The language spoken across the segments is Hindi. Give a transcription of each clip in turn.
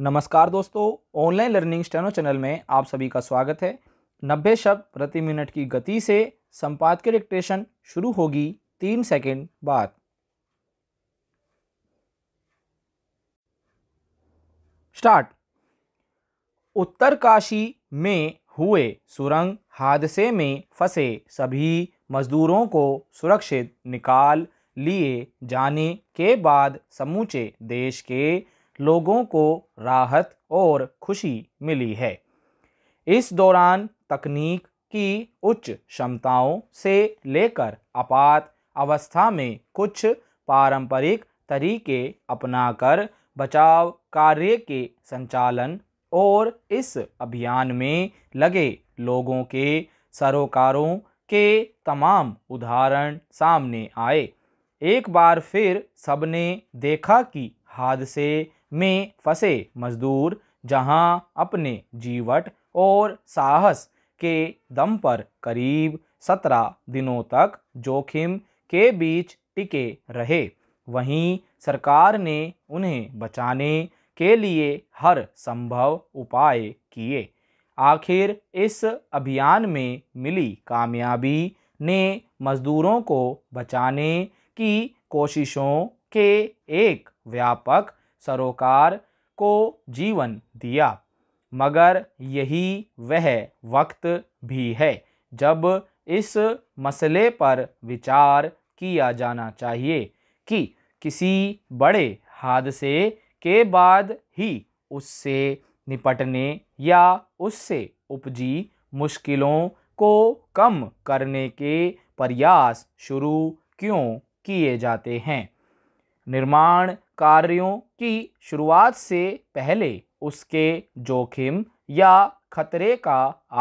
नमस्कार दोस्तों ऑनलाइन लर्निंग स्टेनो चैनल में आप सभी का स्वागत है 90 शब्द प्रति मिनट की गति से संपादकीय डिक्टेशन शुरू होगी तीन सेकंड बाद स्टार्ट उत्तरकाशी में हुए सुरंग हादसे में फंसे सभी मजदूरों को सुरक्षित निकाल लिए जाने के बाद समूचे देश के लोगों को राहत और खुशी मिली है इस दौरान तकनीक की उच्च क्षमताओं से लेकर आपात अवस्था में कुछ पारंपरिक तरीके अपनाकर बचाव कार्य के संचालन और इस अभियान में लगे लोगों के सरोकारों के तमाम उदाहरण सामने आए एक बार फिर सबने देखा कि हादसे में फंसे मजदूर जहां अपने जीवट और साहस के दम पर करीब सत्रह दिनों तक जोखिम के बीच टिके रहे वहीं सरकार ने उन्हें बचाने के लिए हर संभव उपाय किए आखिर इस अभियान में मिली कामयाबी ने मजदूरों को बचाने की कोशिशों के एक व्यापक सरोकार को जीवन दिया मगर यही वह वक्त भी है जब इस मसले पर विचार किया जाना चाहिए कि किसी बड़े हादसे के बाद ही उससे निपटने या उससे उपजी मुश्किलों को कम करने के प्रयास शुरू क्यों किए जाते हैं निर्माण कार्यों की शुरुआत से पहले उसके जोखिम या खतरे का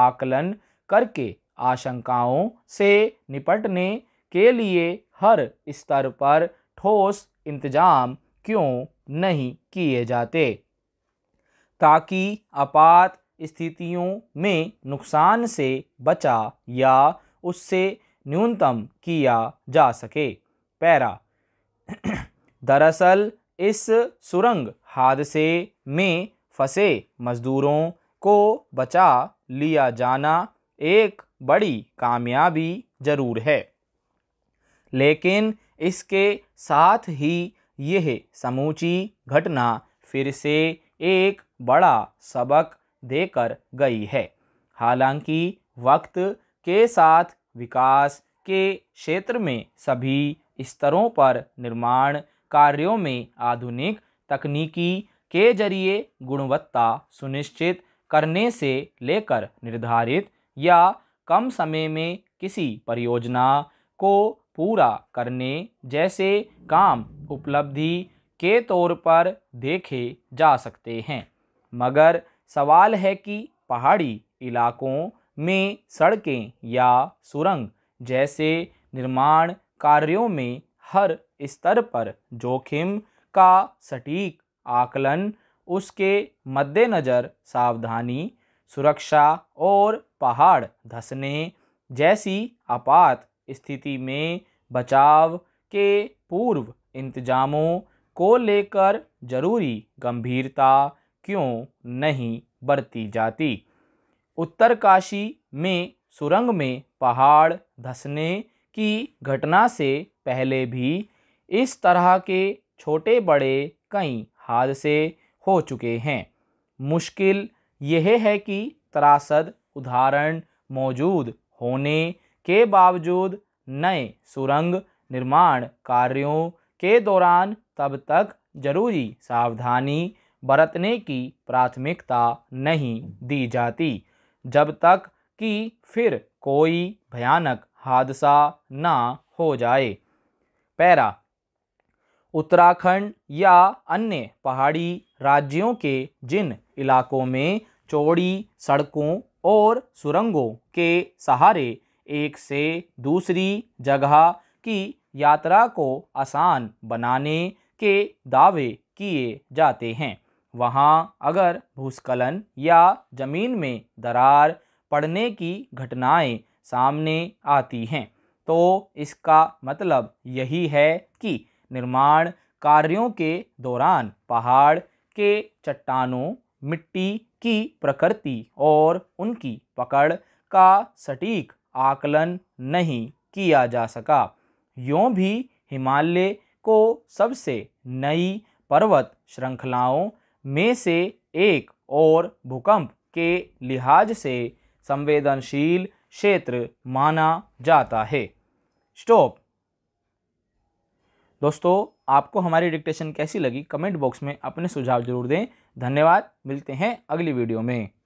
आकलन करके आशंकाओं से निपटने के लिए हर स्तर पर ठोस इंतजाम क्यों नहीं किए जाते ताकि आपात स्थितियों में नुकसान से बचा या उससे न्यूनतम किया जा सके पैरा दरअसल इस सुरंग हादसे में फंसे मजदूरों को बचा लिया जाना एक बड़ी कामयाबी जरूर है लेकिन इसके साथ ही यह समूची घटना फिर से एक बड़ा सबक देकर गई है हालांकि वक्त के साथ विकास के क्षेत्र में सभी स्तरों पर निर्माण कार्यों में आधुनिक तकनीकी के जरिए गुणवत्ता सुनिश्चित करने से लेकर निर्धारित या कम समय में किसी परियोजना को पूरा करने जैसे काम उपलब्धि के तौर पर देखे जा सकते हैं मगर सवाल है कि पहाड़ी इलाकों में सड़कें या सुरंग जैसे निर्माण कार्यों में हर स्तर पर जोखिम का सटीक आकलन उसके मद्देनज़र सावधानी सुरक्षा और पहाड़ धसने जैसी आपात स्थिति में बचाव के पूर्व इंतजामों को लेकर जरूरी गंभीरता क्यों नहीं बरती जाती उत्तरकाशी में सुरंग में पहाड़ धंसने की घटना से पहले भी इस तरह के छोटे बड़े कई हादसे हो चुके हैं मुश्किल यह है कि त्रासद उदाहरण मौजूद होने के बावजूद नए सुरंग निर्माण कार्यों के दौरान तब तक जरूरी सावधानी बरतने की प्राथमिकता नहीं दी जाती जब तक कि फिर कोई भयानक हादसा ना हो जाए पैरा उत्तराखंड या अन्य पहाड़ी राज्यों के जिन इलाकों में चौड़ी सड़कों और सुरंगों के सहारे एक से दूसरी जगह की यात्रा को आसान बनाने के दावे किए जाते हैं वहाँ अगर भूस्खलन या ज़मीन में दरार पड़ने की घटनाएं सामने आती हैं तो इसका मतलब यही है कि निर्माण कार्यों के दौरान पहाड़ के चट्टानों मिट्टी की प्रकृति और उनकी पकड़ का सटीक आकलन नहीं किया जा सका यों भी हिमालय को सबसे नई पर्वत श्रृंखलाओं में से एक और भूकंप के लिहाज से संवेदनशील क्षेत्र माना जाता है स्टॉप दोस्तों आपको हमारी डिक्टेशन कैसी लगी कमेंट बॉक्स में अपने सुझाव जरूर दें धन्यवाद मिलते हैं अगली वीडियो में